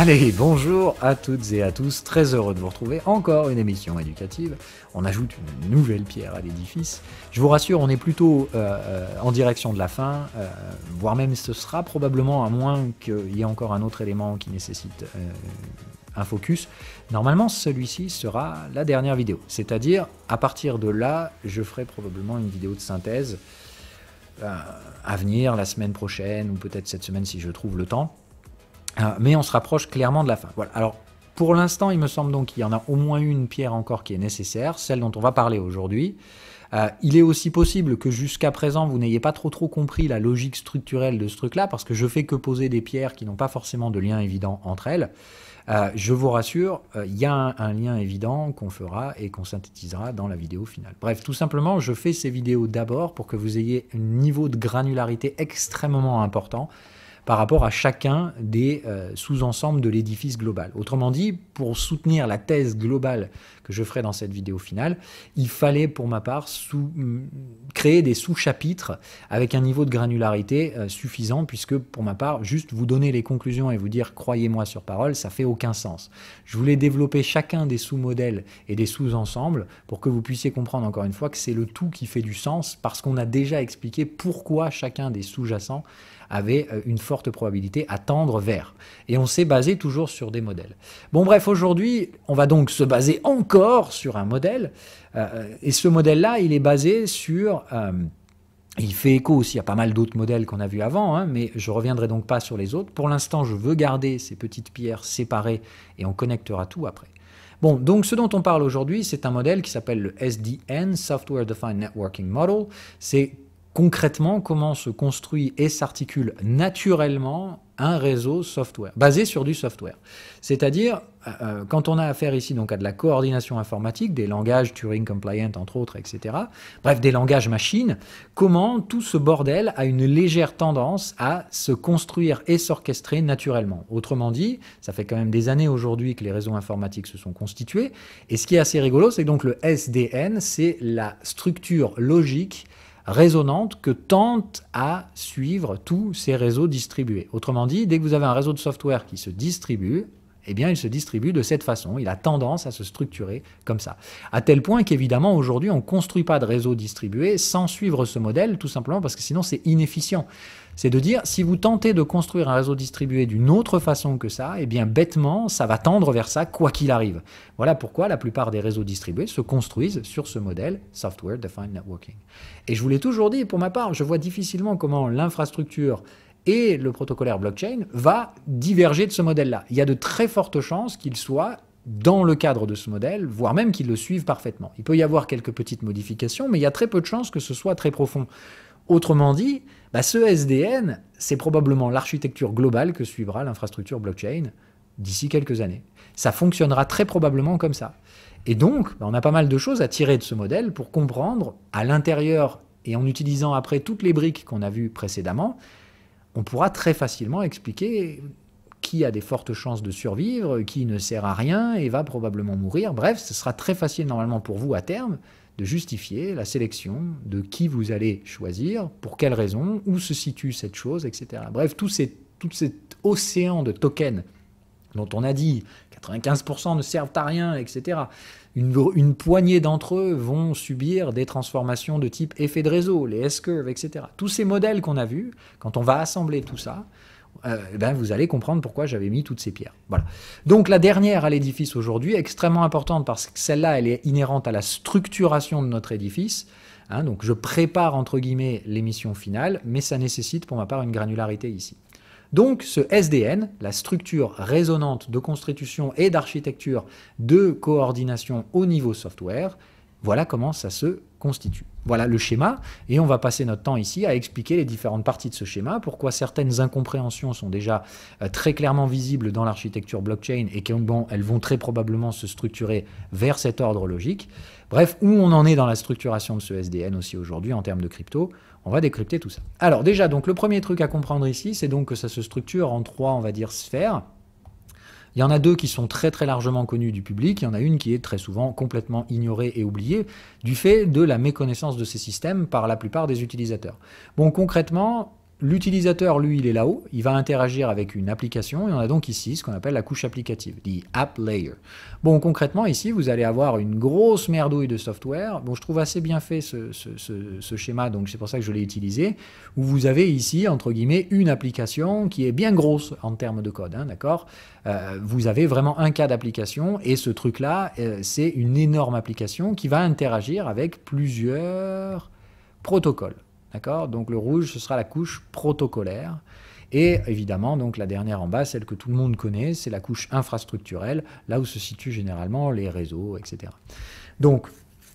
Allez, bonjour à toutes et à tous, très heureux de vous retrouver. Encore une émission éducative. On ajoute une nouvelle pierre à l'édifice. Je vous rassure, on est plutôt euh, euh, en direction de la fin, euh, voire même ce sera probablement, à moins qu'il y ait encore un autre élément qui nécessite un focus. Normalement, celui-ci sera la dernière vidéo. C'est-à-dire, à partir de là, je ferai probablement une vidéo de synthèse à venir, la semaine prochaine, ou peut-être cette semaine si je trouve le temps. Ah, mais on se rapproche clairement de la fin. Voilà. Alors, pour l'instant, il me semble donc qu'il y en a au moins une pierre encore qui est nécessaire, celle dont on va parler aujourd'hui. Euh, il est aussi possible que jusqu'à présent vous n'ayez pas trop trop compris la logique structurelle de ce truc-là, parce que je fais que poser des pierres qui n'ont pas forcément de lien évident entre elles. Euh, je vous rassure, euh, il y a un lien évident qu'on fera et qu'on synthétisera dans la vidéo finale. Bref, tout simplement, je fais ces vidéos d'abord pour que vous ayez un niveau de granularité extrêmement important par rapport à chacun des euh, sous-ensembles de l'édifice global. Autrement dit, pour soutenir la thèse globale que je ferai dans cette vidéo finale, il fallait pour ma part mm, créer des sous-chapitres avec un niveau de granularité euh, suffisant, puisque pour ma part, juste vous donner les conclusions et vous dire croyez-moi sur parole, ça fait aucun sens. Je voulais développer chacun des sous-modèles et des sous-ensembles pour que vous puissiez comprendre encore une fois que c'est le tout qui fait du sens, parce qu'on a déjà expliqué pourquoi chacun des sous-jacents avait euh, une forte probabilité à tendre vers. Et on s'est basé toujours sur des modèles. Bon bref, aujourd'hui, on va donc se baser encore sur un modèle. Euh, euh, et ce modèle-là, il est basé sur... il fait écho aussi à pas mal d'autres modèles qu'on a vus avant, hein, mais je reviendrai donc pas sur les autres. Pour l'instant, je veux garder ces petites pierres séparées et on connectera tout après. Bon, donc ce dont on parle aujourd'hui, c'est un modèle qui s'appelle le SDN, Software Defined Networking Model. C'est concrètement comment se construit et s'articule naturellement un réseau software, basé sur du software. C'est-à-dire, euh, euh, quand on a affaire ici donc à de la coordination informatique, des langages Turing compliant entre autres, etc., bref, des langages machines, comment tout ce bordel a une légère tendance à se construire et s'orchestrer naturellement. Autrement dit, ça fait quand même des années aujourd'hui que les réseaux informatiques se sont constitués, et ce qui est assez rigolo, c'est donc le SDN, c'est la structure logique résonante que tente à suivre tous ces réseaux distribués. Autrement dit, dès que vous avez un réseau de software qui se distribue, eh bien, il se distribue de cette façon. Il a tendance à se structurer comme ça. À tel point qu'évidemment, aujourd'hui, on ne construit pas de réseau distribué sans suivre ce modèle, tout simplement parce que sinon, c'est inefficient c'est de dire si vous tentez de construire un réseau distribué d'une autre façon que ça, eh bien bêtement, ça va tendre vers ça quoi qu'il arrive. Voilà pourquoi la plupart des réseaux distribués se construisent sur ce modèle Software Defined Networking. Et je vous l'ai toujours dit, pour ma part, je vois difficilement comment l'infrastructure et le protocolaire blockchain va diverger de ce modèle-là. Il y a de très fortes chances qu'il soit dans le cadre de ce modèle, voire même qu'il le suive parfaitement. Il peut y avoir quelques petites modifications, mais il y a très peu de chances que ce soit très profond. Autrement dit, bah, ce SDN, c'est probablement l'architecture globale que suivra l'infrastructure blockchain d'ici quelques années. Ça fonctionnera très probablement comme ça. Et donc, bah, on a pas mal de choses à tirer de ce modèle pour comprendre à l'intérieur et en utilisant après toutes les briques qu'on a vues précédemment, on pourra très facilement expliquer qui a des fortes chances de survivre, qui ne sert à rien et va probablement mourir. Bref, ce sera très facile normalement pour vous à terme de justifier la sélection de qui vous allez choisir, pour quelle raison où se situe cette chose, etc. Bref, tout, tout cet océan de tokens dont on a dit 95% ne servent à rien, etc. Une, une poignée d'entre eux vont subir des transformations de type effet de réseau, les S-curves, etc. Tous ces modèles qu'on a vus, quand on va assembler tout ça, euh, eh ben, vous allez comprendre pourquoi j'avais mis toutes ces pierres. Voilà. Donc la dernière à l'édifice aujourd'hui extrêmement importante parce que celle-là, elle est inhérente à la structuration de notre édifice. Hein. donc je prépare entre guillemets l'émission finale, mais ça nécessite pour ma part une granularité ici. Donc ce SDN, la structure résonante de constitution et d'architecture de coordination au niveau software, voilà comment ça se constitue. Voilà le schéma, et on va passer notre temps ici à expliquer les différentes parties de ce schéma, pourquoi certaines incompréhensions sont déjà euh, très clairement visibles dans l'architecture blockchain et qu'elles vont très probablement se structurer vers cet ordre logique. Bref, où on en est dans la structuration de ce SDN aussi aujourd'hui en termes de crypto, on va décrypter tout ça. Alors déjà, donc le premier truc à comprendre ici, c'est donc que ça se structure en trois, on va dire, sphères. Il y en a deux qui sont très très largement connues du public, il y en a une qui est très souvent complètement ignorée et oubliée du fait de la méconnaissance de ces systèmes par la plupart des utilisateurs. Bon, concrètement, L'utilisateur, lui, il est là-haut, il va interagir avec une application, et on a donc ici ce qu'on appelle la couche applicative, dit app layer. Bon, concrètement, ici, vous allez avoir une grosse merdouille de software. Bon, je trouve assez bien fait ce, schéma, donc c'est pour ça que je l'ai utilisé, où vous avez ici, entre guillemets, une application qui est bien grosse en termes de code, hein, d'accord euh, Vous avez vraiment un cas d'application, et ce truc-là, euh, c'est une énorme application qui va interagir avec plusieurs protocoles. D'accord Donc le rouge, ce sera la couche protocolaire. Et évidemment, donc la dernière en bas, celle que tout le monde connaît, c'est la couche infrastructurelle, là où se situent généralement les réseaux, etc. Donc,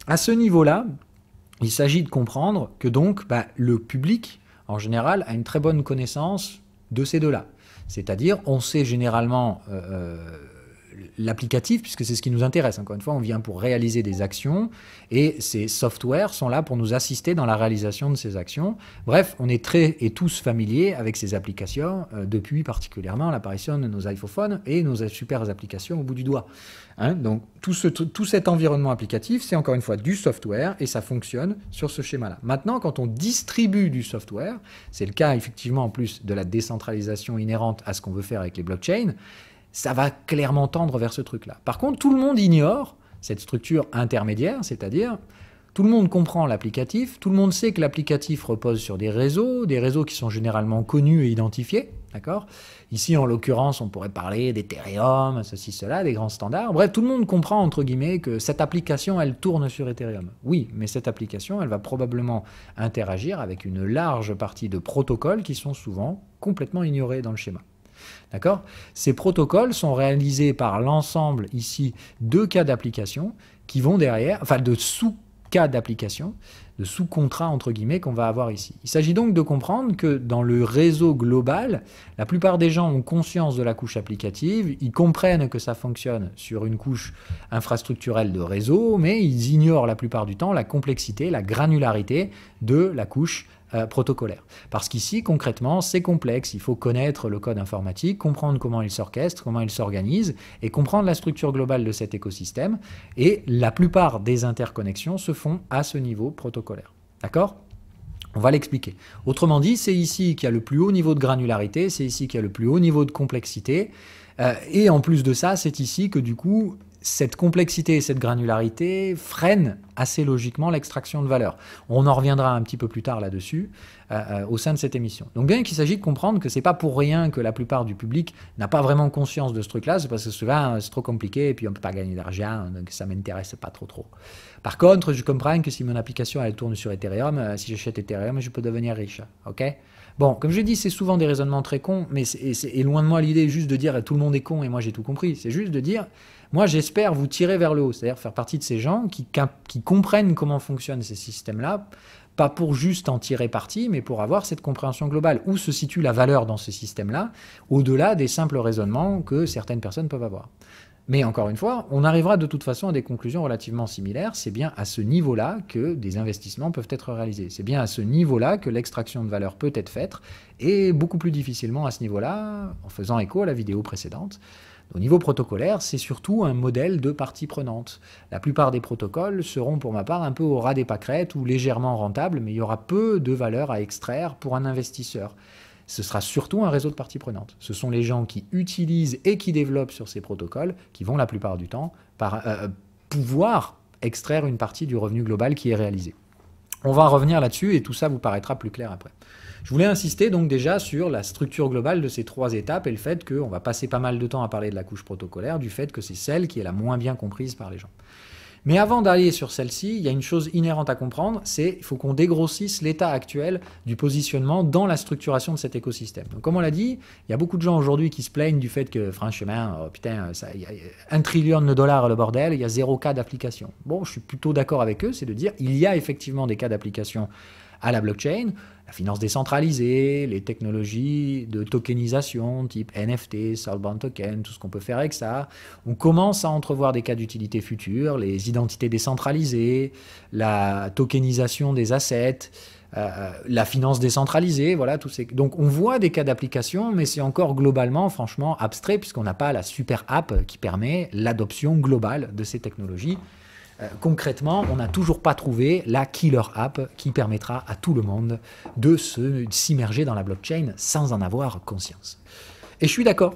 à ce niveau-là, il s'agit de comprendre que donc bah, le public, en général, a une très bonne connaissance de ces deux-là. C'est-à-dire, on sait généralement euh, euh, l'applicatif, puisque c'est ce qui nous intéresse. Encore une fois, on vient pour réaliser des actions et ces softwares sont là pour nous assister dans la réalisation de ces actions. Bref, on est très et tous familiers avec ces applications euh, depuis particulièrement l'apparition de nos iPhones et nos super applications au bout du doigt. Hein. Donc tout, tout cet environnement applicatif, c'est encore une fois du software et ça fonctionne sur ce schéma-là. Maintenant, quand on distribue du software, c'est le cas effectivement en plus de la décentralisation inhérente à ce qu'on veut faire avec les blockchains, ça va clairement tendre vers ce truc-là. Par contre, tout le monde ignore cette structure intermédiaire, c'est-à-dire tout le monde comprend l'applicatif, tout le monde sait que l'applicatif repose sur des réseaux, des réseaux qui sont généralement connus et identifiés, d'accord Ici, en l'occurrence, on pourrait parler d'Ethereum, ceci, cela, des grands standards. Bref, tout le monde comprend, entre guillemets, que cette application, elle tourne sur Ethereum. Oui, mais cette application, elle va probablement interagir avec une large partie de protocoles qui sont souvent complètement ignorés dans le schéma. D'accord Ces protocoles sont réalisés par l'ensemble ici de cas d'application qui vont derrière, enfin de sous-cas d'application, de sous-contrat entre guillemets qu'on va avoir ici. Il s'agit donc de comprendre que dans le réseau global, la plupart des gens ont conscience de la couche applicative, ils comprennent que ça fonctionne sur une couche infrastructurelle de réseau, mais ils ignorent la plupart du temps la complexité, la granularité de la couche euh, protocolaire. Parce qu'ici, concrètement, c'est complexe. Il faut connaître le code informatique, comprendre comment il s'orchestre, comment il s'organise, et comprendre la structure globale de cet écosystème. Et la plupart des interconnexions se font à ce niveau protocolaire. D'accord on va l'expliquer. Autrement dit, c'est ici qu'il y a le plus haut niveau de granularité, c'est ici qu'il y a le plus haut niveau de complexité. Euh, et en plus de ça, c'est ici que du coup, cette complexité et cette granularité freinent assez logiquement l'extraction de valeur. On en reviendra un petit peu plus tard là-dessus euh, euh, au sein de cette émission. Donc bien qu'il s'agit de comprendre que ce n'est pas pour rien que la plupart du public n'a pas vraiment conscience de ce truc-là, c'est parce que souvent euh, c'est trop compliqué et puis on ne peut pas gagner d'argent, donc ça m'intéresse pas trop trop. Par contre, je comprends que si mon application elle tourne sur Ethereum, si j'achète Ethereum, je peux devenir riche, ok Bon, comme je dis, c'est souvent des raisonnements très cons, mais c'est loin de moi l'idée juste de dire tout le monde est con et moi j'ai tout compris. C'est juste de dire moi, j'espère vous tirer vers le haut, c'est-à-dire faire partie de ces gens qui, comprennent comment fonctionnent ces systèmes-là, pas pour juste en tirer parti, mais pour avoir cette compréhension globale. Où se situe la valeur dans ces systèmes là au-delà des simples raisonnements que certaines personnes peuvent avoir. Mais encore une fois, on arrivera de toute façon à des conclusions relativement similaires. C'est bien à ce niveau-là que des investissements peuvent être réalisés. C'est bien à ce niveau-là que l'extraction de valeur peut être faite, et beaucoup plus difficilement à ce niveau-là, en faisant écho à la vidéo précédente. Au niveau protocolaire, c'est surtout un modèle de partie prenante. La plupart des protocoles seront pour ma part un peu au ras des pâquerettes ou légèrement rentables, mais il y aura peu de valeur à extraire pour un investisseur ce sera surtout un réseau de parties prenantes. Ce sont les gens qui utilisent et qui développent sur ces protocoles qui vont la plupart du temps euh, euh, pouvoir extraire une partie du revenu global qui est réalisé. On va revenir là-dessus et tout ça vous paraîtra plus clair après. Je voulais insister donc déjà sur la structure globale de ces trois étapes et le fait qu'on va passer pas mal de temps à parler de la couche protocolaire, du fait que c'est celle qui est la moins bien comprise par les gens. Mais avant d'aller sur celle-ci, il y a une chose inhérente à comprendre, c'est qu'il faut qu'on dégrossisse l'état actuel du positionnement dans la structuration de cet écosystème. Donc, comme on l'a dit, il y a beaucoup de gens aujourd'hui qui se plaignent du fait que, franchement, oh putain, ça, un trillion de dollars le bordel, il y a zéro cas d'application. Bon, je suis plutôt d'accord avec eux, c'est de dire il y a effectivement des cas d'application à la blockchain la finance décentralisée, les technologies de tokenisation type NFT, Soulbound Token, tout ce qu'on peut faire avec ça. On commence à entrevoir des cas d'utilité future, les identités décentralisées, la tokenisation des assets, euh, euh, la finance décentralisée, voilà, tout Donc on voit des cas d'application, mais c'est encore globalement, franchement, abstrait, puisqu'on n'a pas la super app qui permet l'adoption globale de ces technologies. Euh, concrètement, on n'a toujours pas trouvé la killer app qui permettra à tout le monde de s'immerger dans la blockchain sans en avoir conscience. Et je suis d'accord.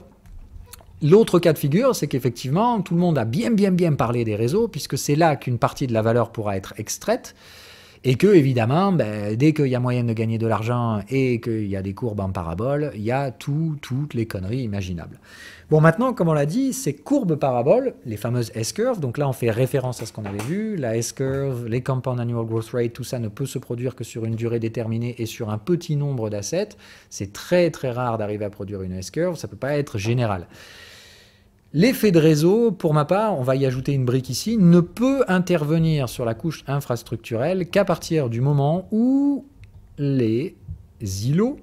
L'autre cas de figure, c'est qu'effectivement, tout le monde a bien, bien, bien parlé des réseaux, puisque c'est là qu'une partie de la valeur pourra être extraite. Et que, évidemment, ben, dès qu'il y a moyen de gagner de l'argent et qu'il y a des courbes en parabole, il y a tout, toutes les conneries imaginables. Bon, maintenant, comme on l'a dit, ces courbes paraboles, les fameuses S-curves, donc là on fait référence à ce qu'on avait vu, la S-curve, les compound annual growth rate, tout ça ne peut se produire que sur une durée déterminée et sur un petit nombre d'assets. C'est très très rare d'arriver à produire une S-curve, ça ne peut pas être général. L'effet de réseau, pour ma part, on va y ajouter une brique ici, ne peut intervenir sur la couche infrastructurelle qu'à partir du moment où les îlots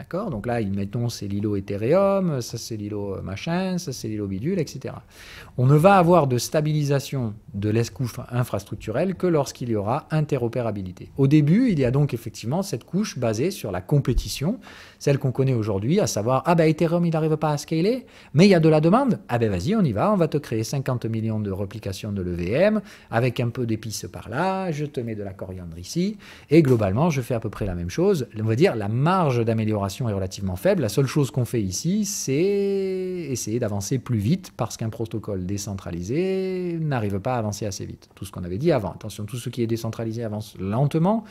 D'accord Donc là, mettons, c'est l'îlot Ethereum, ça c'est l'îlot euh, machin, ça c'est l'îlot bidule, etc. On ne va avoir de stabilisation de l'escouche infrastructurelle que lorsqu'il y aura interopérabilité. Au début, il y a donc effectivement cette couche basée sur la compétition, celle qu'on connaît aujourd'hui, à savoir, ah ben Ethereum, il n'arrive pas à scaler, mais il y a de la demande, ah ben vas-y, on y va, on va te créer 50 millions de replications de l'EVM, avec un peu d'épices par là, je te mets de la coriandre ici, et globalement, je fais à peu près la même chose, on va dire la marge d'amélioration est relativement faible. La seule chose qu'on fait ici, c'est essayer d'avancer plus vite parce qu'un protocole décentralisé n'arrive pas à avancer assez vite. Tout ce qu'on avait dit avant. Attention, tout ce qui est décentralisé avance lentement.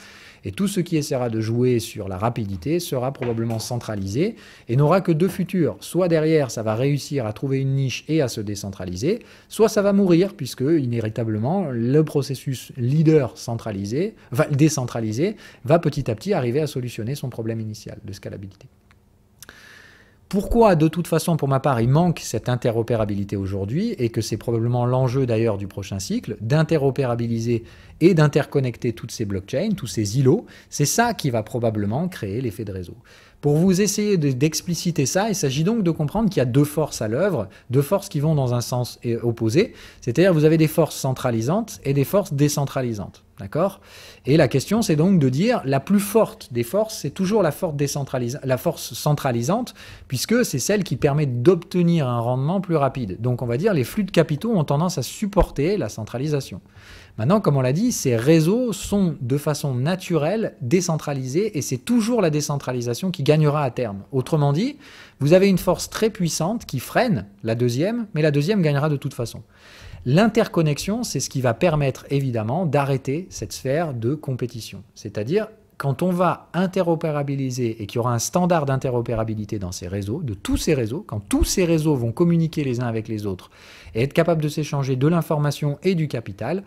Et tout ce qui essaiera de jouer sur la rapidité sera probablement centralisé et n'aura que deux futurs. Soit derrière, ça va réussir à trouver une niche et à se décentraliser, soit ça va mourir, puisque inévitablement, le processus leader centralisé, décentralisé, va petit à petit arriver à solutionner son problème initial de scalabilité pourquoi de toute façon pour ma part il manque cette interopérabilité aujourd'hui et que c'est probablement l'enjeu d'ailleurs du prochain cycle d'interopérabiliser et d'interconnecter toutes ces blockchains, tous ces îlots, c'est ça qui va probablement créer l'effet de réseau. Pour vous essayer d'expliciter ça, il s'agit donc de comprendre qu'il y a deux forces à l'œuvre, deux forces qui vont dans un sens opposé, c'est-à-dire vous avez des forces centralisantes et des forces décentralisantes. D'accord Et la question, c'est donc de dire la plus forte des forces, c'est toujours la, force la force centralisante, puisque c'est celle qui permet d'obtenir un rendement plus rapide. Donc on va dire les flux de capitaux ont tendance à supporter la centralisation. Maintenant, comme on l'a dit, ces réseaux sont de façon naturelle décentralisés et c'est toujours la décentralisation qui gagnera à terme. Autrement dit, vous avez une force très puissante qui freine la deuxième, mais la deuxième gagnera de toute façon. L'interconnexion, c'est ce qui va permettre évidemment d'arrêter cette sphère de compétition. C'est-à-dire, quand on va interopérabiliser et qu'il y aura un standard d'interopérabilité dans ces réseaux, de tous ces réseaux, quand tous ces réseaux vont communiquer les uns avec les autres et être capables de s'échanger de l'information et du capital,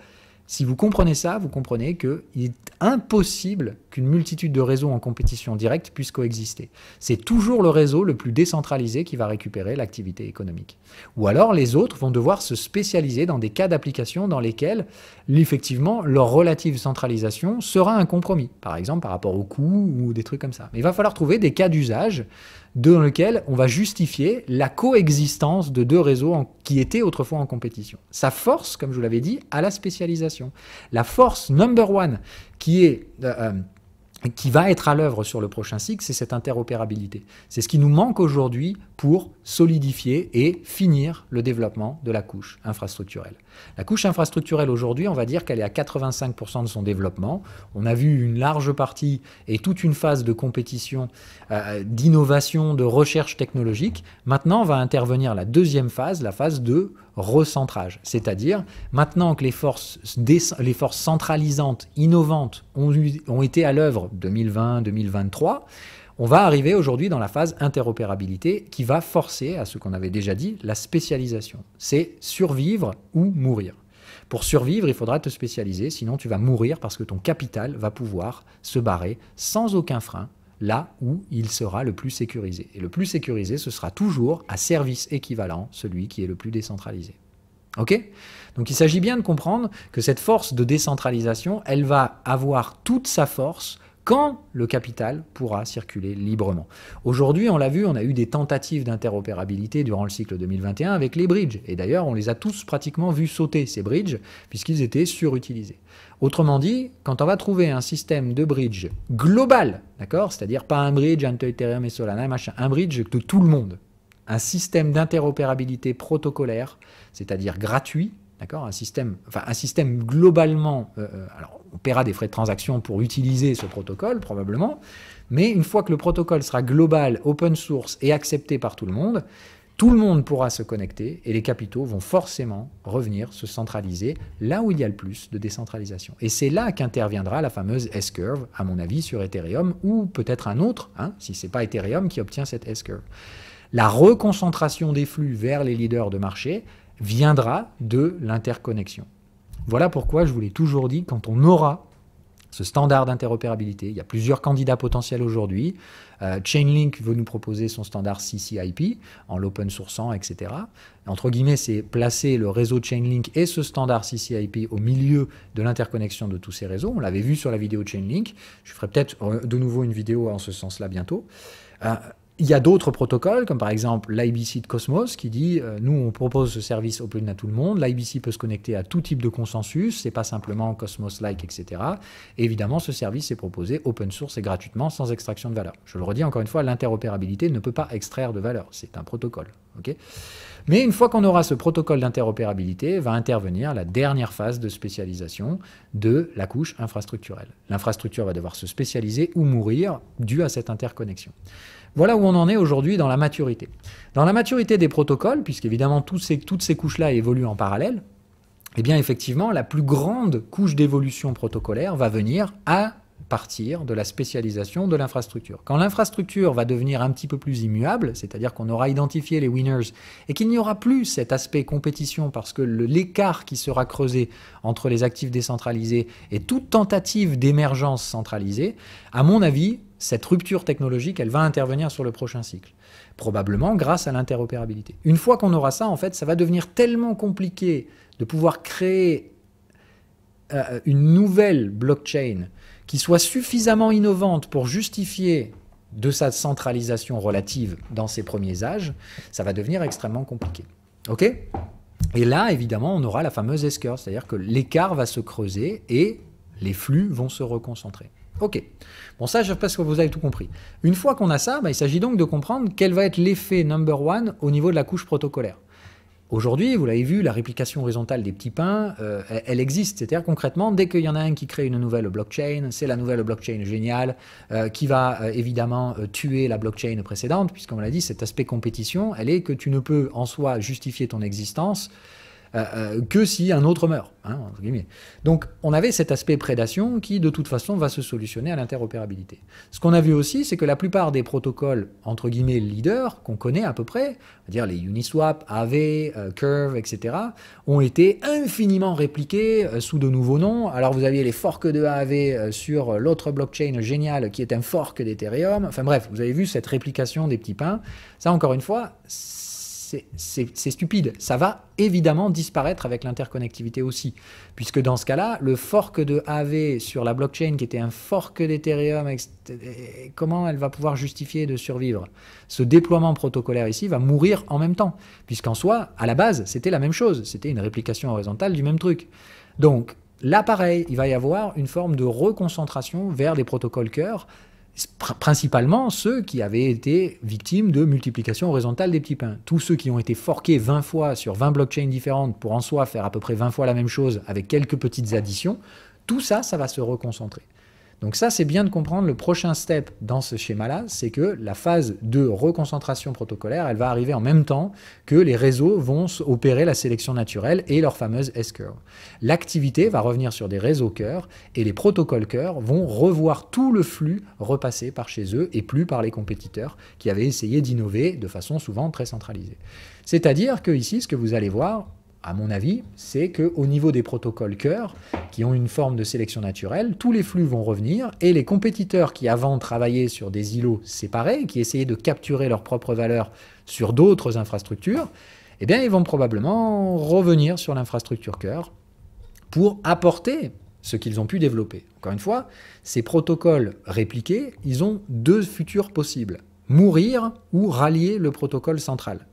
si vous comprenez ça, vous comprenez qu'il est impossible qu'une multitude de réseaux en compétition directe puisse coexister. C'est toujours le réseau le plus décentralisé qui va récupérer l'activité économique. Ou alors les autres vont devoir se spécialiser dans des cas d'application dans lesquels, effectivement, leur relative centralisation sera un compromis, par exemple par rapport au coût ou des trucs comme ça. Mais il va falloir trouver des cas d'usage dans lequel on va justifier la coexistence de deux réseaux qui étaient autrefois en compétition. Sa force, comme je vous l'avais dit, à la spécialisation. La force number one qui est... Euh, euh, qui va être à l'œuvre sur le prochain cycle, c'est cette interopérabilité. C'est ce qui nous manque aujourd'hui pour solidifier et finir le développement de la couche infrastructurelle. La couche infrastructurelle aujourd'hui, on va dire qu'elle est à 85% de son développement. On a vu une large partie et toute une phase de compétition, euh, d'innovation, de recherche technologique. Maintenant, on va intervenir la deuxième phase, la phase de recentrage. C'est-à-dire, maintenant que les forces, les forces centralisantes, innovantes, ont, ont été à l'œuvre 2020-2023, on va arriver aujourd'hui dans la phase interopérabilité qui va forcer à ce qu'on avait déjà dit, la spécialisation. C'est survivre ou mourir. Pour survivre, il faudra te spécialiser, sinon tu vas mourir parce que ton capital va pouvoir se barrer sans aucun frein là où il sera le plus sécurisé. Et le plus sécurisé, ce sera toujours à service équivalent, celui qui est le plus décentralisé. Ok Donc il s'agit bien de comprendre que cette force de décentralisation, elle va avoir toute sa force quand le capital pourra circuler librement. Aujourd'hui, on l'a vu, on a eu des tentatives d'interopérabilité durant le cycle 2021 avec les bridges. Et d'ailleurs, on les a tous pratiquement vus sauter, ces bridges, puisqu'ils étaient surutilisés. Autrement dit, quand on va trouver un système de bridge global, d'accord C'est-à-dire pas un bridge entre Ethereum et Solana, machin, un bridge de tout le monde. Un système d'interopérabilité protocolaire, c'est-à-dire gratuit, un, système, globalement. Euh, euh, alors, on paiera des frais de transaction pour utiliser ce protocole, probablement. Mais une fois que le protocole sera global, open source et accepté par tout le monde, tout le monde pourra se connecter et les capitaux vont forcément revenir se centraliser là où il y a le plus de décentralisation. Et c'est là qu'interviendra la fameuse S-curve, à mon avis, sur Ethereum ou peut-être un autre, hein, si ce n'est pas Ethereum qui obtient cette S-curve. La reconcentration des flux vers les leaders de marché viendra de l'interconnexion. Voilà pourquoi je vous l'ai toujours dit, quand on aura ce standard d'interopérabilité, il y a plusieurs candidats potentiels aujourd'hui, euh, Chainlink veut nous proposer son standard CCIP en l'open sourçant, etc. Entre guillemets, c'est placer le réseau Chainlink et ce standard CCIP au milieu de l'interconnexion de tous ces réseaux. On l'avait vu sur la vidéo Chainlink. Je ferai peut-être euh, de nouveau une vidéo en ce sens-là bientôt. Euh, il y a d'autres protocoles, comme par exemple l'IBC de Cosmos, qui dit euh, nous, on propose ce service open à tout le monde. L'IBC peut se connecter à tout type de consensus, c'est pas simplement Cosmos-like, etc. évidemment, ce service est proposé open source et gratuitement, sans extraction de valeur. Je le redis encore une fois, l'interopérabilité ne peut pas extraire de valeur, c'est un protocole. Mais une fois qu'on aura ce protocole d'interopérabilité, va intervenir la dernière phase de spécialisation de la couche infrastructurelle. L'infrastructure va devoir se spécialiser ou mourir due à cette interconnexion. Voilà où on en est aujourd'hui dans la maturité. Dans la maturité des protocoles, puisqu'évidemment toutes ces couches-là évoluent en parallèle, eh bien effectivement, la plus grande couche d'évolution protocolaire va venir à partir de la spécialisation de l'infrastructure. Quand l'infrastructure va devenir un petit peu plus immuable, c'est-à-dire qu'on aura identifié les winners et qu'il n'y aura plus cet aspect compétition parce que l'écart qui sera creusé entre les actifs décentralisés et toute tentative d'émergence centralisée, à mon avis, cette rupture technologique, elle va intervenir sur le prochain cycle, probablement grâce à l'interopérabilité. Une fois qu'on aura ça, en fait, ça va devenir tellement compliqué de pouvoir créer euh, une nouvelle blockchain qui soit suffisamment innovante pour justifier de sa centralisation relative dans ses premiers âges, ça va devenir extrêmement compliqué. OK Et là, évidemment, on aura la fameuse s cest c'est-à-dire que l'écart va se creuser et les flux vont se reconcentrer. OK. Bon, ça, je pense que vous avez tout compris. Une fois qu'on a ça, bah, il s'agit donc de comprendre quel va être l'effet number one au niveau de la couche protocolaire. Aujourd'hui, vous l'avez vu, la réplication horizontale des petits pains, euh, elle, existe. C'est-à-dire concrètement, dès qu'il y en a un qui crée une nouvelle blockchain, c'est la nouvelle blockchain géniale euh, qui va euh, évidemment tuer la blockchain précédente, puisqu'on l'a dit, cet aspect compétition, elle est que tu ne peux en soi justifier ton existence euh, euh, que si un autre meurt. Hein, Donc on avait cet aspect prédation qui de toute façon va se solutionner à l'interopérabilité. Ce qu'on a vu aussi, c'est que la plupart des protocoles entre guillemets leaders qu'on connaît à peu près, cest à dire les Uniswap, AV, euh, Curve, etc., ont été infiniment répliqués sous de nouveaux noms. Alors vous aviez les forks de Aave sur l'autre blockchain génial qui est un fork d'Ethereum. Enfin bref, vous avez vu cette réplication des petits pains. Ça encore une fois, c'est stupide. Ça va évidemment disparaître avec l'interconnectivité aussi, puisque dans ce cas-là, le fork de AV sur la blockchain, qui était un fork d'Ethereum, comment elle va pouvoir justifier de survivre Ce déploiement protocolaire ici va mourir en même temps, puisqu'en soi, à la base, c'était la même chose, c'était une réplication horizontale du même truc. Donc, là, pareil, il va y avoir une forme de reconcentration vers des protocoles cœur, principalement ceux qui avaient été victimes de multiplication horizontale des petits pains. Tous ceux qui ont été forqués 20 fois sur 20 blockchains différentes pour en soi faire à peu près 20 fois la même chose avec quelques petites additions, tout ça, ça va se reconcentrer. Donc ça, c'est bien de comprendre le prochain step dans ce schéma-là, c'est que la phase de reconcentration protocolaire, elle va arriver en même temps que les réseaux vont opérer la sélection naturelle et leur fameuse S-curve. L'activité va revenir sur des réseaux cœurs et les protocoles cœurs vont revoir tout le flux repassé par chez eux et plus par les compétiteurs qui avaient essayé d'innover de façon souvent très centralisée. C'est-à-dire que ici, ce que vous allez voir, à mon avis, c'est qu'au niveau des protocoles cœur, qui ont une forme de sélection naturelle, tous les flux vont revenir et les compétiteurs qui avant travaillaient sur des îlots séparés, qui essayaient de capturer leurs propre valeur sur d'autres infrastructures, eh bien, ils vont probablement revenir sur l'infrastructure cœur pour apporter ce qu'ils ont pu développer. Encore une fois, ces protocoles répliqués, ils ont deux futurs possibles mourir ou rallier le protocole central.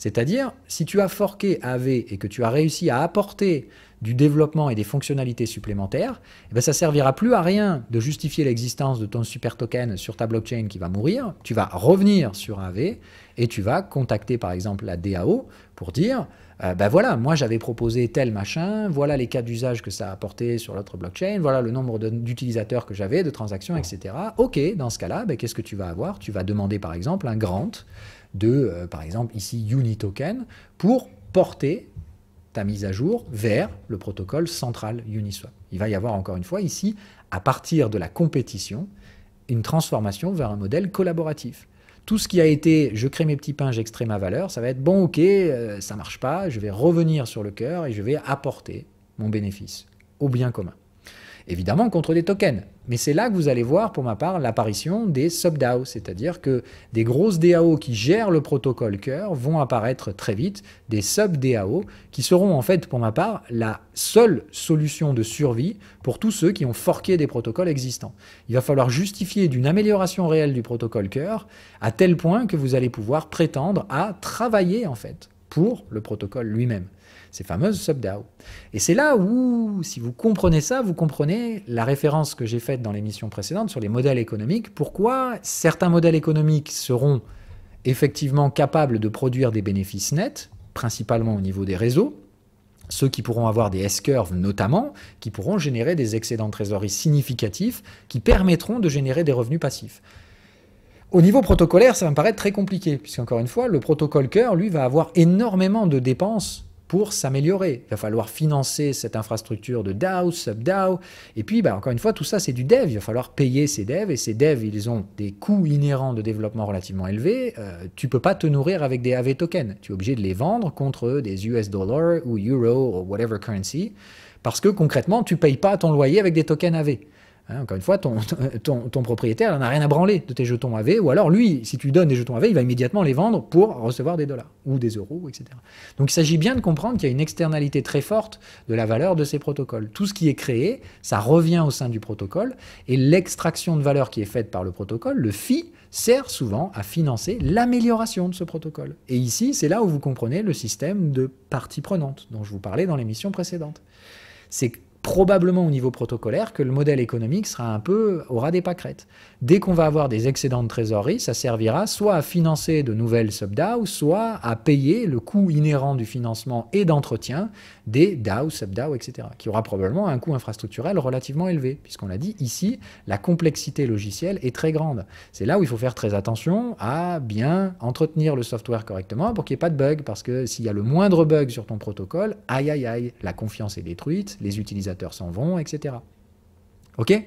C'est-à-dire, si tu as forqué AV et que tu as réussi à apporter du développement et des fonctionnalités supplémentaires, eh bien, ça servira plus à rien de justifier l'existence de ton super token sur ta blockchain qui va mourir. Tu vas revenir sur AV et tu vas contacter par exemple la DAO pour dire euh, ben voilà, moi j'avais proposé tel machin, voilà les cas d'usage que ça a apporté sur l'autre blockchain, voilà le nombre d'utilisateurs que j'avais, de transactions, etc. Ok, dans ce cas-là, ben, qu'est-ce que tu vas avoir Tu vas demander par exemple un grant de, euh, par exemple, ici UniToken, pour porter ta mise à jour vers le protocole central Uniswap. Il va y avoir encore une fois ici, à partir de la compétition, une transformation vers un modèle collaboratif. Tout ce qui a été je crée mes petits pains, j'extrais ma valeur, ça va être bon, ok, ça euh, ça marche pas, je vais revenir sur le cœur et je vais apporter mon bénéfice au bien commun évidemment contre des tokens. Mais c'est là que vous allez voir, pour ma part, l'apparition des sub-DAO, c'est-à-dire que des grosses DAO qui gèrent le protocole cœur vont apparaître très vite, des sub-DAO qui seront en fait, pour ma part, la seule solution de survie pour tous ceux qui ont forqué des protocoles existants. Il va falloir justifier d'une amélioration réelle du protocole cœur à tel point que vous allez pouvoir prétendre à travailler en fait pour le protocole lui-même ces fameuses sub-DAO. Et c'est là où, si vous comprenez ça, vous comprenez la référence que j'ai faite dans l'émission précédente sur les modèles économiques, pourquoi certains modèles économiques seront effectivement capables de produire des bénéfices nets, principalement au niveau des réseaux, ceux qui pourront avoir des S-curves notamment, qui pourront générer des excédents de trésorerie significatifs, qui permettront de générer des revenus passifs. Au niveau protocolaire, ça va me paraître très compliqué, puisqu'encore une fois, le protocole cœur, lui, va avoir énormément de dépenses pour s'améliorer. Il va falloir financer cette infrastructure de DAO, sub Et puis, bah, encore une fois, tout ça, c'est du dev. Il va falloir payer ces devs. Et ces devs, ils ont des coûts inhérents de développement relativement élevés. Euh, tu peux pas te nourrir avec des AV tokens. Tu es obligé de les vendre contre des US dollars ou euro ou whatever currency. Parce que concrètement, tu payes pas ton loyer avec des tokens AV. Hein, encore une fois, ton, ton, propriétaire n'a rien à branler de tes jetons AV, ou alors lui, si tu donnes des jetons AV, il va immédiatement les vendre pour recevoir des dollars, ou des euros, etc. Donc il s'agit bien de comprendre qu'il y a une externalité très forte de la valeur de ces protocoles. Tout ce qui est créé, ça revient au sein du protocole, et l'extraction de valeur qui est faite par le protocole, le FI, sert souvent à financer l'amélioration de ce protocole. Et ici, c'est là où vous comprenez le système de partie prenante dont je vous parlais dans l'émission précédente. C'est probablement au niveau protocolaire que le modèle économique sera un peu aura des pâquerettes. Dès qu'on va avoir des excédents de trésorerie, ça servira soit à financer de nouvelles subDAO, soit à payer le coût inhérent du financement et d'entretien des DAO, sub-DAO, etc., qui aura probablement un coût infrastructurel relativement élevé, puisqu'on l'a dit, ici, la complexité logicielle est très grande. C'est là où il faut faire très attention à bien entretenir le software correctement pour qu'il n'y ait pas de bug, parce que s'il y a le moindre bug sur ton protocole, aïe aïe aïe, la confiance est détruite, les utilisateurs s'en vont, etc. OK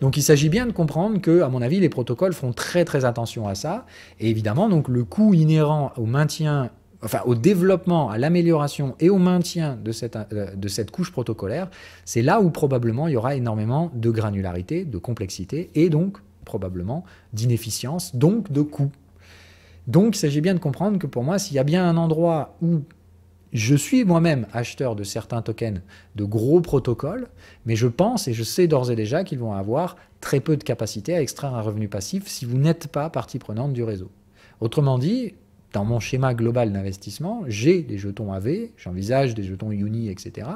donc il s'agit bien de comprendre que, à mon avis, les protocoles font très très attention à ça. Et évidemment, donc le coût inhérent au maintien enfin au développement, à l'amélioration et au maintien de cette, euh, de cette couche protocolaire, c'est là où probablement il y aura énormément de granularité, de complexité et donc probablement d'inefficience, donc de coût. Donc il s'agit bien de comprendre que pour moi, s'il y a bien un endroit où je suis moi-même acheteur de certains tokens de gros protocoles, mais je pense et je sais d'ores et déjà qu'ils vont avoir très peu de capacité à extraire un revenu passif si vous n'êtes pas partie prenante du réseau. Autrement dit, dans mon schéma global d'investissement, j'ai des jetons AV, j'envisage des jetons Uni, etc.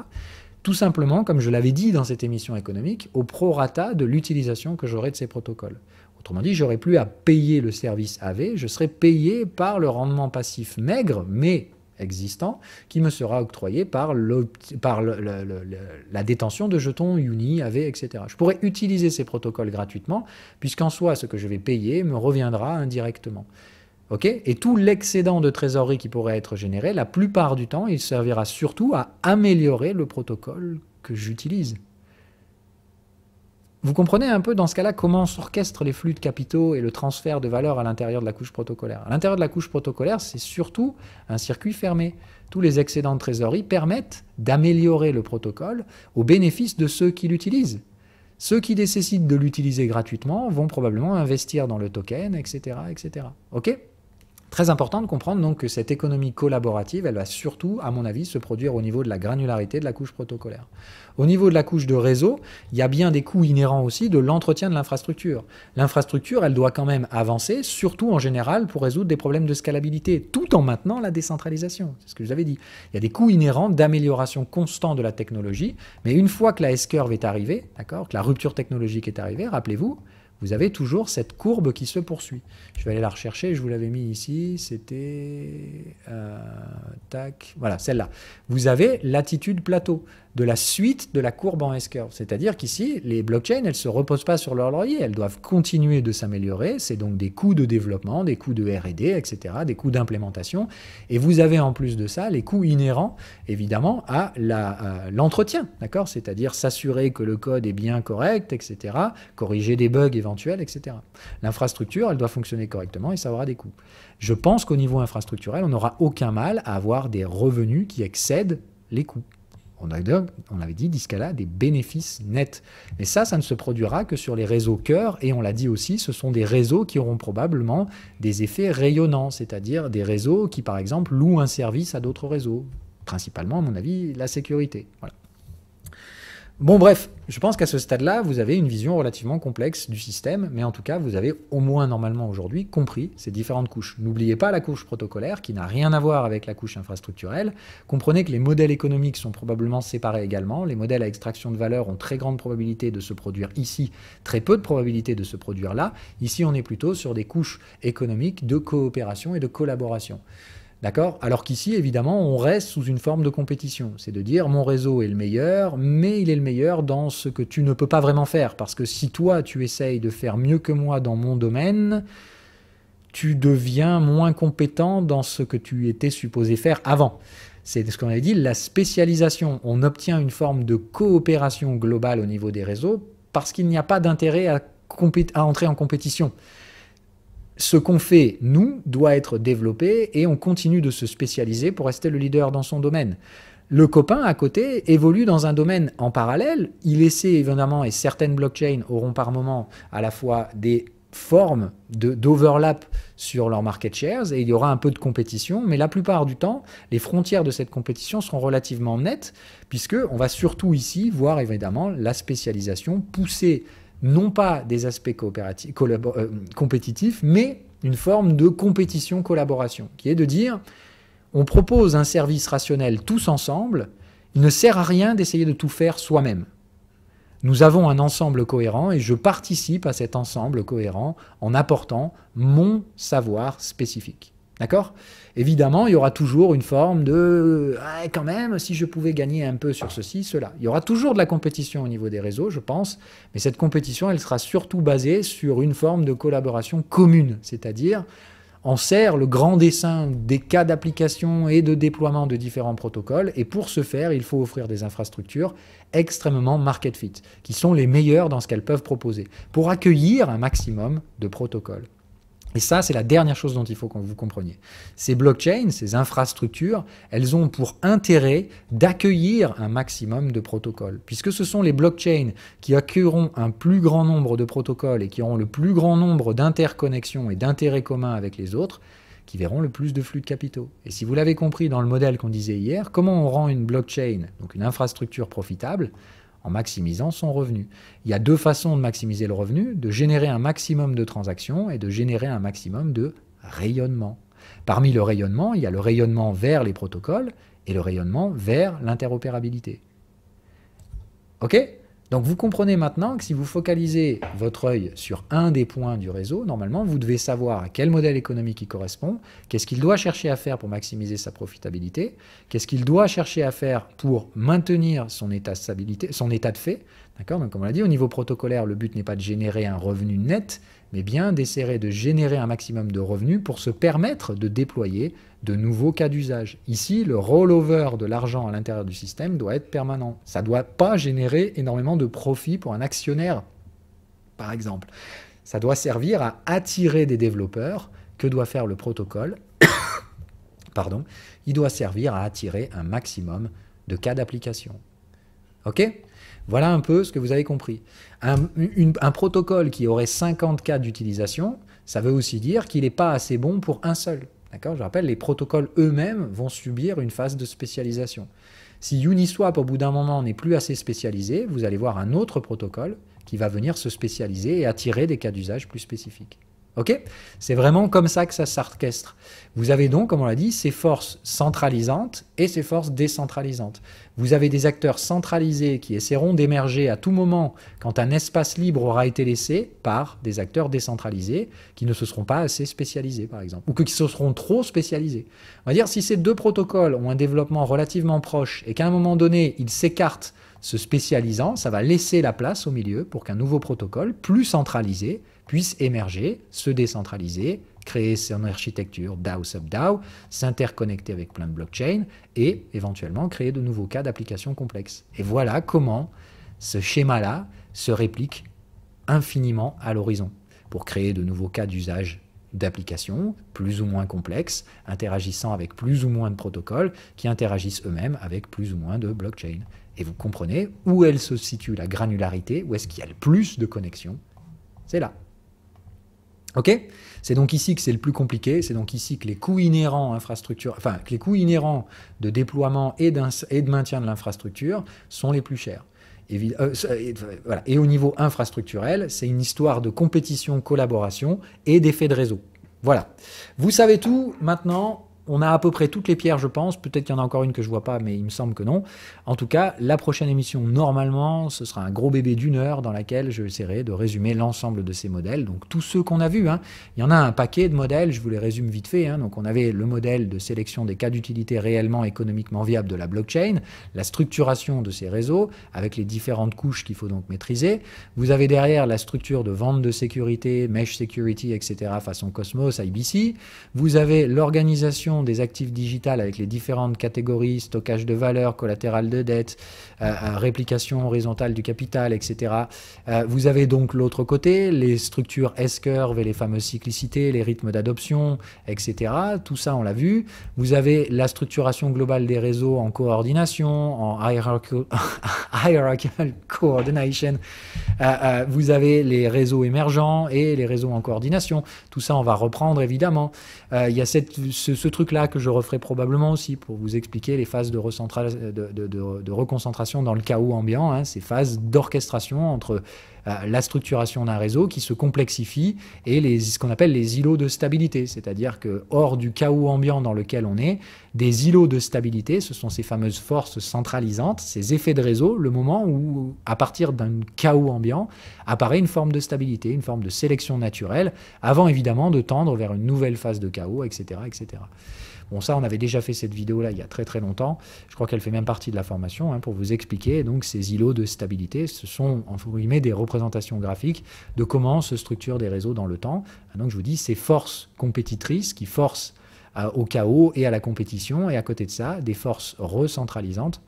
Tout simplement, comme je l'avais dit dans cette émission économique, au prorata de l'utilisation que j'aurai de ces protocoles. Autrement dit, j'aurai plus à payer le service AV, je serai payé par le rendement passif maigre, mais existant, qui me sera octroyé par, la détention de jetons Uni, AV, etc. Je pourrais utiliser ces protocoles gratuitement, puisqu'en soi, ce que je vais payer me reviendra indirectement et tout l'excédent de trésorerie qui pourrait être généré, la plupart du temps, il servira surtout à améliorer le protocole que j'utilise. Vous comprenez un peu dans ce cas-là comment s'orchestrent les flux de capitaux et le transfert de valeur à l'intérieur de la couche protocolaire. À l'intérieur de la couche protocolaire, c'est surtout un circuit fermé. Tous les excédents de trésorerie permettent d'améliorer le protocole au bénéfice de ceux qui l'utilisent. Ceux qui nécessitent de l'utiliser gratuitement vont probablement investir dans le token, etc. etc. OK Très important de comprendre donc que cette économie collaborative, elle va surtout, à mon avis, se produire au niveau de la granularité de la couche protocolaire. Au niveau de la couche de réseau, il y a bien des coûts inhérents aussi de l'entretien de l'infrastructure. L'infrastructure, elle doit quand même avancer, surtout en général pour résoudre des problèmes de scalabilité, tout en maintenant la décentralisation. C'est ce que je vous avais dit. Il y a des coûts inhérents d'amélioration constante de la technologie, mais une fois que la S-curve est arrivée, d'accord, que la rupture technologique est arrivée, rappelez-vous, vous avez toujours cette courbe qui se poursuit. Je vais aller la rechercher, je vous l'avais mis ici, c'était... Euh, tac, voilà, celle-là. Vous avez l'attitude plateau de la suite de la courbe en S-curve. C'est-à-dire qu'ici, les blockchains, elles ne se reposent pas sur leur laurier, elles doivent continuer de s'améliorer. C'est donc des coûts de développement, des coûts de RD, etc., des coûts d'implémentation. Et vous avez en plus de ça les coûts inhérents, évidemment, à euh, l'entretien, d'accord C'est-à-dire s'assurer que le code est bien correct, etc., corriger des bugs éventuels, etc. L'infrastructure, elle doit fonctionner correctement et ça aura des coûts. Je pense qu'au niveau infrastructurel, on n'aura aucun mal à avoir des revenus qui excèdent les coûts on, avait dit, Discala là, des bénéfices nets. Mais ça, ça ne se produira que sur les réseaux cœur, et on l'a dit aussi, ce sont des réseaux qui auront probablement des effets rayonnants, c'est-à-dire des réseaux qui, par exemple, louent un service à d'autres réseaux, principalement, à mon avis, la sécurité. Voilà. Bon, bref, je pense qu'à ce stade-là, vous avez une vision relativement complexe du système, mais en tout cas, vous avez au moins normalement aujourd'hui compris ces différentes couches. N'oubliez pas la couche protocolaire qui n'a rien à voir avec la couche infrastructurelle. Comprenez que les modèles économiques sont probablement séparés également. Les modèles à extraction de valeur ont très grande probabilité de se produire ici, très peu de probabilité de se produire là. Ici, on est plutôt sur des couches économiques de coopération et de collaboration. D'accord Alors qu'ici, évidemment, on reste sous une forme de compétition. C'est de dire mon réseau est le meilleur, mais il est le meilleur dans ce que tu ne peux pas vraiment faire. Parce que si toi, tu essayes de faire mieux que moi dans mon domaine, tu deviens moins compétent dans ce que tu étais supposé faire avant. C'est ce qu'on avait dit, la spécialisation. On obtient une forme de coopération globale au niveau des réseaux parce qu'il n'y a pas d'intérêt à, à entrer en compétition ce qu'on fait, nous, doit être développé et on continue de se spécialiser pour rester le leader dans son domaine. Le copain à côté évolue dans un domaine en parallèle. Il essaie évidemment, et certaines blockchains auront par moment à la fois des formes d'overlap sur leurs market shares et il y aura un peu de compétition, mais la plupart du temps, les frontières de cette compétition seront relativement nettes, puisque on va surtout ici voir évidemment la spécialisation poussée non pas des aspects coopératifs, euh, compétitifs, mais une forme de compétition-collaboration, qui est de dire on propose un service rationnel tous ensemble, il ne sert à rien d'essayer de tout faire soi-même. Nous avons un ensemble cohérent et je participe à cet ensemble cohérent en apportant mon savoir spécifique. D'accord Évidemment, il y aura toujours une forme de ah, quand même, si je pouvais gagner un peu sur ceci, cela. Il y aura toujours de la compétition au niveau des réseaux, je pense, mais cette compétition, elle sera surtout basée sur une forme de collaboration commune, c'est-à-dire on sert le grand dessin des cas d'application et de déploiement de différents protocoles, et pour ce faire, il faut offrir des infrastructures extrêmement market fit, qui sont les meilleures dans ce qu'elles peuvent proposer, pour accueillir un maximum de protocoles. Et ça, c'est la dernière chose dont il faut que vous compreniez. Ces blockchains, ces infrastructures, elles ont pour intérêt d'accueillir un maximum de protocoles. Puisque ce sont les blockchains qui accueilleront un plus grand nombre de protocoles et qui auront le plus grand nombre d'interconnexions et d'intérêts communs avec les autres, qui verront le plus de flux de capitaux. Et si vous l'avez compris dans le modèle qu'on disait hier, comment on rend une blockchain, donc une infrastructure profitable en maximisant son revenu. Il y a deux façons de maximiser le revenu, de générer un maximum de transactions et de générer un maximum de rayonnement. Parmi le rayonnement, il y a le rayonnement vers les protocoles et le rayonnement vers l'interopérabilité. OK donc vous comprenez maintenant que si vous focalisez votre œil sur un des points du réseau, normalement vous devez savoir à quel modèle économique il correspond, qu'est-ce qu'il doit chercher à faire pour maximiser sa profitabilité, qu'est-ce qu'il doit chercher à faire pour maintenir son état de, son état de fait. D'accord Donc comme on l'a dit, au niveau protocolaire, le but n'est pas de générer un revenu net, mais bien d'essayer de générer un maximum de revenus pour se permettre de déployer de nouveaux cas d'usage. Ici, le rollover de l'argent à l'intérieur du système doit être permanent. Ça ne doit pas générer énormément de profit pour un actionnaire, par exemple. Ça doit servir à attirer des développeurs. Que doit faire le protocole Pardon. Il doit servir à attirer un maximum de cas d'application. OK Voilà un peu ce que vous avez compris. Un, un protocole qui aurait 50 cas d'utilisation, ça veut aussi dire qu'il n'est pas assez bon pour un seul. D'accord Je rappelle, les protocoles eux-mêmes vont subir une phase de spécialisation. Si Uniswap, au bout d'un moment, n'est plus assez spécialisé, vous allez voir un autre protocole qui va venir se spécialiser et attirer des cas d'usage plus spécifiques. Ok C'est vraiment comme ça que ça s'orchestre. Vous avez donc, comme on l'a dit, ces forces centralisantes et ces forces décentralisantes. Vous avez des acteurs centralisés qui essaieront d'émerger à tout moment quand un espace libre aura été laissé par des acteurs décentralisés qui ne se seront pas assez spécialisés, par exemple, ou qui se seront trop spécialisés. On va dire si ces deux protocoles ont un développement relativement proche et qu'à un moment donné, ils s'écartent se spécialisant, ça va laisser la place au milieu pour qu'un nouveau protocole plus centralisé puisse émerger, se décentraliser, créer son architecture DAO sub DAO, s'interconnecter avec plein de blockchains et éventuellement créer de nouveaux cas d'applications complexes. Et voilà comment ce schéma-là se réplique infiniment à l'horizon pour créer de nouveaux cas d'usage d'applications plus ou moins complexes, interagissant avec plus ou moins de protocoles qui interagissent eux-mêmes avec plus ou moins de blockchains. Et vous comprenez où elle se situe la granularité, où est-ce qu'il y a le plus de connexions. C'est là. C'est donc ici que c'est le plus compliqué, c'est donc ici que les coûts inhérents infrastructure, enfin que les coûts inhérents de déploiement et, de maintien de l'infrastructure sont les plus chers. Euh, et, et au niveau infrastructurel, c'est une histoire de compétition, collaboration et d'effet de réseau. Voilà. Vous savez tout. Maintenant, on a à peu près toutes les pierres, je pense. Peut-être qu'il y en a encore une que je vois pas, mais il me semble que non. En tout cas, la prochaine émission, normalement, ce sera un gros bébé d'une heure dans laquelle je essaierai de résumer l'ensemble de ces modèles. Donc tous ceux qu'on a vus. Hein. Il y en a un paquet de modèles, je vous les résume vite fait. Hein. Donc on avait le modèle de sélection des cas d'utilité réellement économiquement viables de la blockchain, la structuration de ces réseaux avec les différentes couches qu'il faut donc maîtriser. Vous avez derrière la structure de vente de sécurité, mesh security, etc. façon Cosmos, IBC. Vous avez l'organisation des actifs digitales avec les différentes catégories, stockage de valeur, collatéral de dette, euh, euh, réplication horizontale du capital, etc. Euh, vous avez donc l'autre côté, les structures S-curve et les fameuses cyclicités, les rythmes d'adoption, etc. Tout ça, on l'a vu. Vous avez la structuration globale des réseaux en coordination, en hierarchical, coordination. vous avez les réseaux émergents et les réseaux en coordination. Tout ça, on va reprendre évidemment. Il y a cette, ce truc là que je referai probablement aussi pour vous expliquer les phases de, de, reconcentration dans le chaos ambiant, hein, ces phases d'orchestration entre euh, la structuration d'un réseau qui se complexifie et ce qu'on appelle les îlots de stabilité, c'est-à-dire que hors du chaos ambiant dans lequel on est, des îlots de stabilité, ce sont ces fameuses forces centralisantes, ces effets de réseau, le moment où, à partir d'un chaos ambiant, apparaît une forme de stabilité, une forme de sélection naturelle, avant évidemment de tendre vers une nouvelle phase de chaos, etc. etc. Bon, ça, on avait déjà fait cette vidéo-là il y a très très longtemps. Je crois qu'elle fait même partie de la formation hein, pour vous expliquer. Donc, ces îlots de stabilité, ce sont en guillemets des représentations graphiques de comment se structurent des réseaux dans le temps. Ah, donc, je vous dis, ces forces compétitrices qui forcent euh, au chaos et à la compétition, et à côté de ça, des forces recentralisantes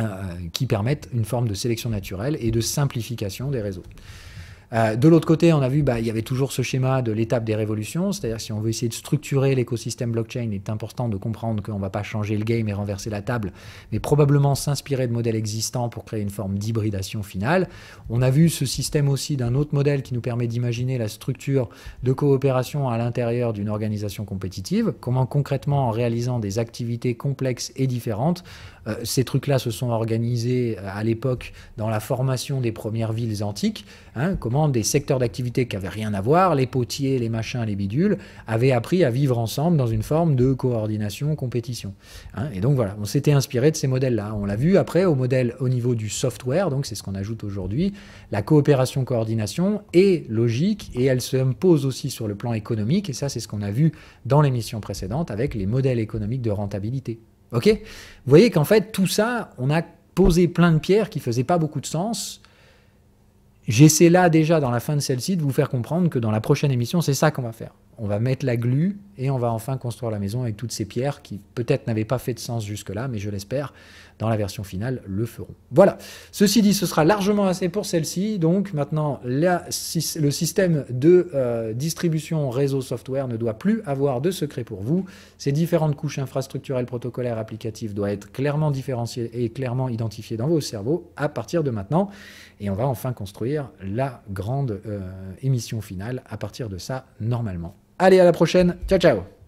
euh, qui permettent une forme de sélection naturelle et de simplification des réseaux. Euh, de l'autre côté, on a vu, bah, il y avait toujours ce schéma de l'étape des révolutions, c'est-à-dire si on veut essayer de structurer l'écosystème blockchain, il est important de comprendre qu'on ne va pas changer le game et renverser la table, mais probablement s'inspirer de modèles existants pour créer une forme d'hybridation finale. On a vu ce système aussi d'un autre modèle qui nous permet d'imaginer la structure de coopération à l'intérieur d'une organisation compétitive, comment concrètement en réalisant des activités complexes et différentes, euh, ces trucs-là se sont organisés euh, à l'époque dans la formation des premières villes antiques, hein, comment des secteurs d'activité qui n'avaient rien à voir, les potiers, les machins, les bidules, avaient appris à vivre ensemble dans une forme de coordination, compétition. Hein. Et donc voilà, on s'était inspiré de ces modèles-là. On l'a vu après au modèle au niveau du software, donc c'est ce qu'on ajoute aujourd'hui, la coopération-coordination est logique et elle se aussi sur le plan économique, et ça c'est ce qu'on a vu dans l'émission précédente avec les modèles économiques de rentabilité. Ok Vous voyez qu'en fait, tout ça, on a posé plein de pierres qui ne faisaient pas beaucoup de sens. J'essaie là déjà, dans la fin de celle-ci, de vous faire comprendre que dans la prochaine émission, c'est ça qu'on va faire. On va mettre la glu et on va enfin construire la maison avec toutes ces pierres qui peut-être n'avaient pas fait de sens jusque-là, mais je l'espère, dans la version finale, le feront. Voilà, ceci dit, ce sera largement assez pour celle-ci, donc maintenant le système de euh, distribution réseau software ne doit plus avoir de secret pour vous, ces différentes couches infrastructurelles, protocolaires, applicatives doivent être clairement différenciées et clairement identifiées dans vos cerveaux à partir de maintenant, et on va enfin construire la grande euh, émission finale à partir de ça, normalement. Allez, à la prochaine. Ciao, ciao.